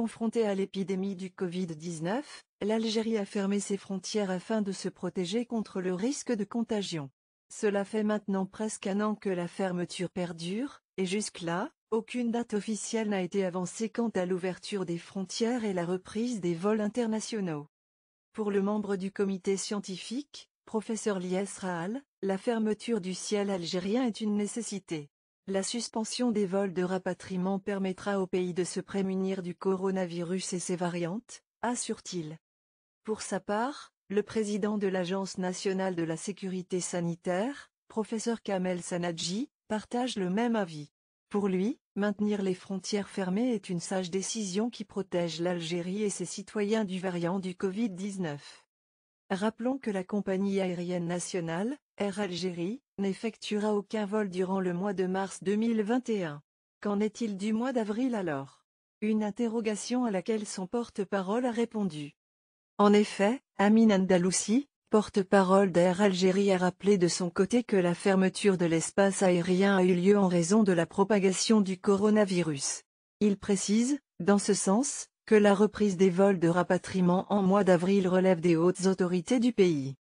Confrontée à l'épidémie du Covid-19, l'Algérie a fermé ses frontières afin de se protéger contre le risque de contagion. Cela fait maintenant presque un an que la fermeture perdure, et jusque-là, aucune date officielle n'a été avancée quant à l'ouverture des frontières et la reprise des vols internationaux. Pour le membre du comité scientifique, professeur Lies Rahal, la fermeture du ciel algérien est une nécessité. La suspension des vols de rapatriement permettra au pays de se prémunir du coronavirus et ses variantes, assure-t-il. Pour sa part, le président de l'Agence nationale de la sécurité sanitaire, professeur Kamel Sanadji, partage le même avis. Pour lui, maintenir les frontières fermées est une sage décision qui protège l'Algérie et ses citoyens du variant du Covid-19. Rappelons que la compagnie aérienne nationale, Air Algérie n'effectuera aucun vol durant le mois de mars 2021. Qu'en est-il du mois d'avril alors Une interrogation à laquelle son porte-parole a répondu. En effet, Amin Andalousi, porte-parole d'Air Algérie a rappelé de son côté que la fermeture de l'espace aérien a eu lieu en raison de la propagation du coronavirus. Il précise, dans ce sens, que la reprise des vols de rapatriement en mois d'avril relève des hautes autorités du pays.